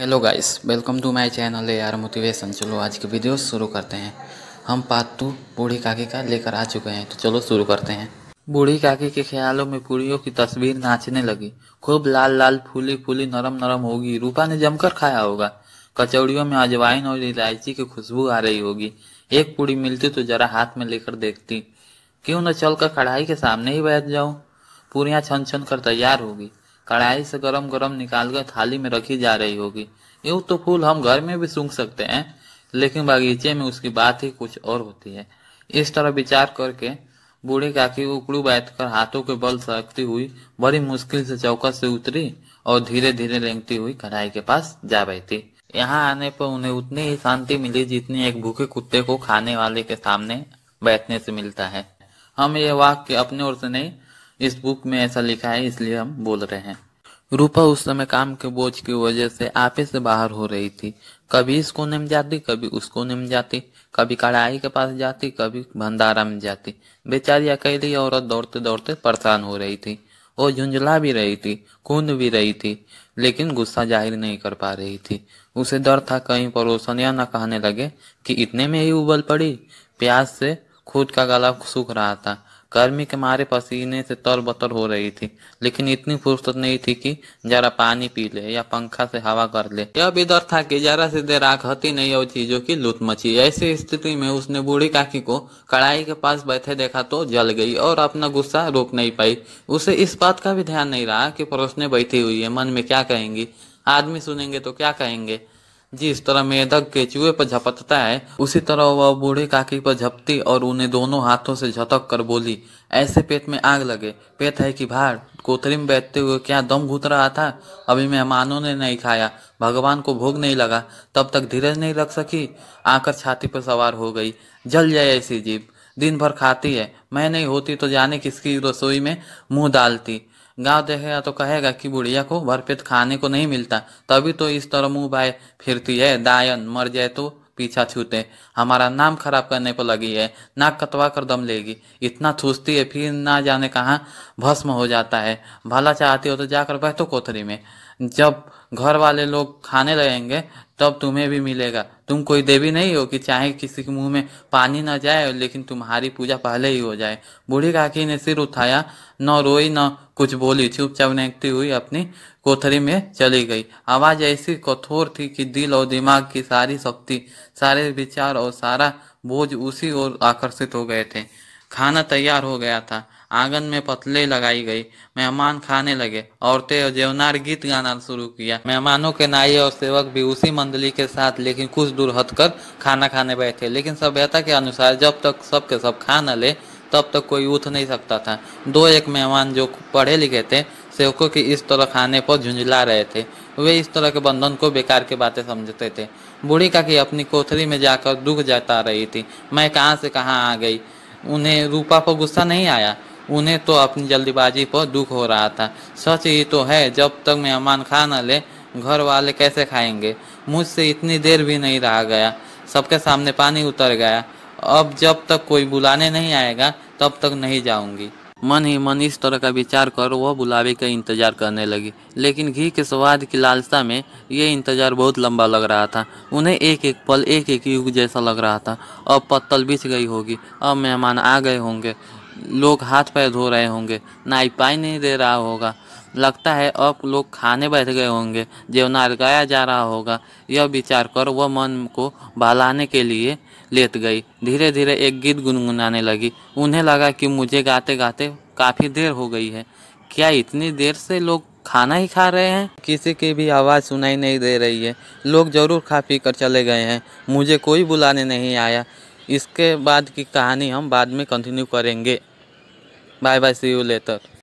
hello guys welcome to my channel A R motivation चलो आज की वीडियो शुरू करते हैं हम पात टू बूढ़ी काकी का लेकर आ चुके हैं तो चलो शुरू करते हैं बूढ़ी काकी के ख्यालों में पूड़ियों की तस्वीर नाचने लगी खूब लाल लाल फूली फूली नरम नरम होगी रूपा ने जमकर खाया होगा कचौड़ियों में अजवाइन और इलायची की खुशबू आ रही होगी एक पूड़ी मिलती तो जरा हाथ में लेकर देखती क्यों न चलकर कढ़ाई के सामने ही बैठ जाऊं पूड़ियाँ छन छन कर तैयार होगी कढ़ाई से गरम गरम निकाल कर थाली में रखी जा रही होगी यूं तो फूल हम घर में भी सूंघ सकते हैं लेकिन बगीचे में उसकी बात ही कुछ और होती है इस तरह विचार करके बूढ़ी काकी उकड़ू बैठकर हाथों के बल सरकती हुई बड़ी मुश्किल से चौकस से उतरी और धीरे धीरे रेंगती हुई कढ़ाई के पास जा बैठी यहाँ आने पर उन्हें उतनी ही शांति मिली जितनी एक भूखे कुत्ते को खाने वाले के सामने बैठने से मिलता है हम ये वाक्य अपने ओर से नहीं इस बुक में ऐसा लिखा है इसलिए हम बोल रहे हैं रूपा उस समय काम के बोझ की वजह से आपे से बाहर हो रही थी कभी इसको निम जाती कभी उसको निम जाती कभी कढ़ाई के पास जाती कभी भंडारा में जाती बेचारी अकेली औरत दौड़ते दौड़ते परेशान हो रही थी वो झुंझला भी रही थी कूद भी रही थी लेकिन गुस्सा जाहिर नहीं कर पा रही थी उसे डर था कहीं पड़ोसन यह न कहने लगे कि इतने में ही उबल पड़ी प्यास से खुद का गला सूख रहा था गर्मी के मारे पसीने से तर बतर हो रही थी लेकिन इतनी फुर्सत नहीं थी कि जरा पानी पी ले या पंखा से हवा कर ले यह भी डर था कि जरा से देर आखती नहीं और चीजों की लुट मची ऐसी स्थिति में उसने बूढ़ी काकी को कड़ाई के पास बैठे देखा तो जल गई और अपना गुस्सा रोक नहीं पाई उसे इस बात का भी ध्यान नहीं रहा कि परोसने बैठी हुई है मन में क्या कहेंगी आदमी सुनेंगे तो क्या कहेंगे जिस तरह के चुहे पर झपटता है उसी तरह वह बूढ़े काकी पर झपटी और उन्हें दोनों हाथों से झटक कर बोली ऐसे पेट में आग लगे पेट है कि भार कोथरी में बैठते हुए क्या दम घुट रहा था अभी मेहमानों ने नहीं खाया भगवान को भोग नहीं लगा तब तक धीरज नहीं रख सकी आकर छाती पर सवार हो गई जल जाए ऐसी जीप दिन भर खाती है मैं नहीं होती तो जाने किसकी रसोई में मुंह डालती गांव देखेगा तो कहेगा कि बुढ़िया को भरपेट खाने को नहीं मिलता तभी तो इस तरह मुंह भाई फिरती है दायन मर जाए तो पीछा छूते हमारा नाम खराब करने को लगी है नाक कतवा कर दम लेगी इतना थूसती है फिर ना जाने कहाँ भस्म हो जाता है भला चाहती हो तो जाकर बैठो कोथरी में जब घर वाले लोग खाने लगेंगे तब तुम्हें भी मिलेगा तुम कोई देवी नहीं हो कि चाहे किसी के मुंह में पानी ना जाए लेकिन तुम्हारी पूजा पहले ही हो जाए बूढ़ी काकी ने सिर उठाया न रोई न कुछ बोली चुपचाप नेकती हुई अपनी कोथरी में चली गई आवाज ऐसी कठोर थी कि दिल और दिमाग की सारी शक्ति सारे विचार और सारा बोझ उसी ओर आकर्षित हो गए थे खाना तैयार हो गया था आंगन में पतले लगाई गई मेहमान खाने लगे औरतें और जेवनार गीत गाना शुरू किया मेहमानों के नाई और सेवक भी उसी मंडली के साथ लेकिन कुछ दूर हटकर खाना खाने बैठे लेकिन सभ्यता के अनुसार जब तक सब के सब खा न ले तब तक कोई उठ नहीं सकता था दो एक मेहमान जो पढ़े लिखे थे सेवकों की इस तरह खाने पर झुंझला रहे थे वे इस तरह के बंधन को बेकार की बातें समझते थे बूढ़ी काकी अपनी कोठरी में जाकर दुख जता रही थी मैं कहाँ से कहाँ आ गई उन्हें रूपा पर गुस्सा नहीं आया उन्हें तो अपनी जल्दीबाजी पर दुख हो रहा था सच ही तो है जब तक मेहमान खा न ले घर वाले कैसे खाएंगे मुझसे इतनी देर भी नहीं रहा गया सबके सामने पानी उतर गया अब जब तक कोई बुलाने नहीं आएगा तब तक नहीं जाऊंगी मन ही मन इस तरह का विचार कर वह बुलावे का इंतजार करने लगी लेकिन घी के स्वाद की लालसा में ये इंतजार बहुत लंबा लग रहा था उन्हें एक एक पल एक एक युग जैसा लग रहा था अब पत्तल बिछ गई होगी अब मेहमान आ गए होंगे लोग हाथ पैर धो रहे होंगे नाई पाई नहीं दे रहा होगा लगता है अब लोग खाने बैठ गए होंगे जेवनार गाया जा रहा होगा यह विचार कर वह मन को बहलाने के लिए लेट गई धीरे धीरे एक गीत गुनगुनाने लगी उन्हें लगा कि मुझे गाते गाते काफ़ी देर हो गई है क्या इतनी देर से लोग खाना ही खा रहे हैं किसी की भी आवाज़ सुनाई नहीं दे रही है लोग ज़रूर खा पी कर चले गए हैं मुझे कोई बुलाने नहीं आया इसके बाद की कहानी हम बाद में कंटिन्यू करेंगे bye bye see you letter